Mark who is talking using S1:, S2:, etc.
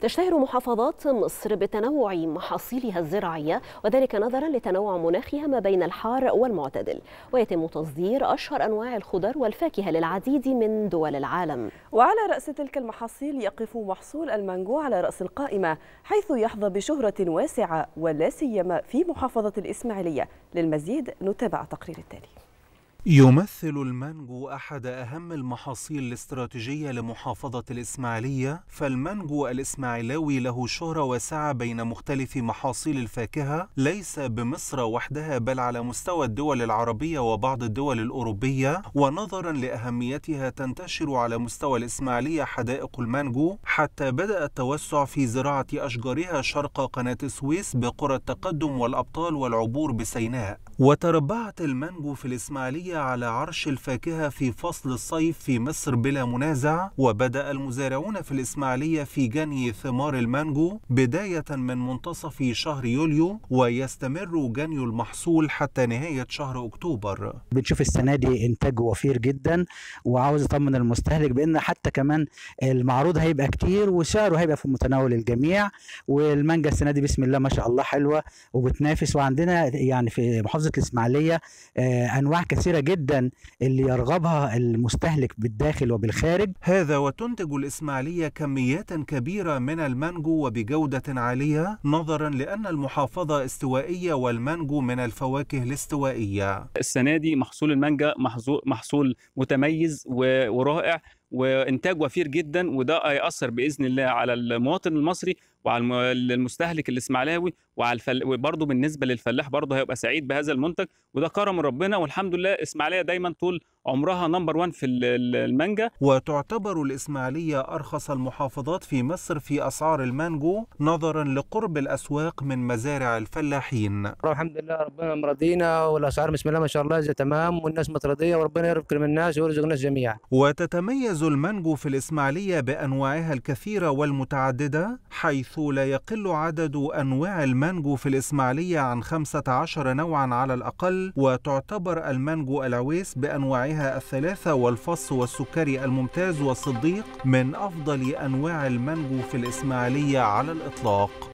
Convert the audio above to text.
S1: تشتهر محافظات مصر بتنوع محاصيلها الزراعية وذلك نظرا لتنوع مناخها ما بين الحار والمعتدل ويتم تصدير أشهر أنواع الخضر والفاكهة للعديد من دول العالم وعلى رأس تلك المحاصيل يقف محصول المانجو على رأس القائمة حيث يحظى بشهرة واسعة ولا سيما في محافظة الإسماعيلية للمزيد نتابع التقرير التالي
S2: يمثل المانجو أحد أهم المحاصيل الاستراتيجية لمحافظة الإسماعيلية، فالمانجو الإسماعيلاوي له شهرة واسعة بين مختلف محاصيل الفاكهة ليس بمصر وحدها بل على مستوى الدول العربية وبعض الدول الأوروبية، ونظرا لأهميتها تنتشر على مستوى الإسماعيلية حدائق المانجو، حتى بدأ التوسع في زراعة أشجارها شرق قناة السويس بقرى التقدم والأبطال والعبور بسيناء، وتربعت المانجو في الإسماعيلية على عرش الفاكهة في فصل الصيف في مصر بلا منازع وبدأ المزارعون في الإسماعيلية في جني ثمار المانجو بداية من منتصف شهر يوليو ويستمر جني المحصول حتى نهاية شهر أكتوبر
S3: بنشوف السنة دي إنتاج وفير جدا وعاوز أطمن المستهلك بأن حتى كمان المعروض هيبقى كتير وسعره هيبقى في متناول الجميع والمانجا السنة دي بسم الله ما شاء الله حلوة وبتنافس وعندنا يعني في محافظة الإسماعيلية آه، أنواع كثيرة كبيرة جدا اللي يرغبها المستهلك بالداخل وبالخارج
S2: هذا وتنتج الإسماعيلية كميات كبيرة من المانجو وبجودة عالية نظرا لأن المحافظة
S1: استوائية والمانجو من الفواكه الاستوائية السنة دي محصول المانجا محصول متميز ورائع وانتاج وفير جدا وده هيأثر باذن الله على المواطن المصري وعلى المستهلك الاسماعيلاوي وعلى الفل... وبرضه بالنسبه للفلاح برضه هيبقى سعيد بهذا المنتج وده كرم ربنا والحمد لله اسماعيليه دايما طول عمرها نمبر 1 في المانجا
S2: وتعتبر الإسماعيلية أرخص المحافظات في مصر في أسعار المانجو نظرا لقرب الأسواق من مزارع الفلاحين
S3: الحمد لله ربنا مرضينا والأسعار بسم الله ما شاء الله زي تمام والناس مترضية وربنا يرزق من الناس ويرزق الناس جميعا
S2: وتتميز المانجو في الإسماعيلية بأنواعها الكثيرة والمتعددة حيث لا يقل عدد أنواع المانجو في الإسماعيلية عن 15 نوعا على الأقل وتعتبر المانجو العويس بأنواعها عليها الثلاثة والفص والسكري الممتاز والصديق من أفضل أنواع المانجو في الإسماعيلية على الإطلاق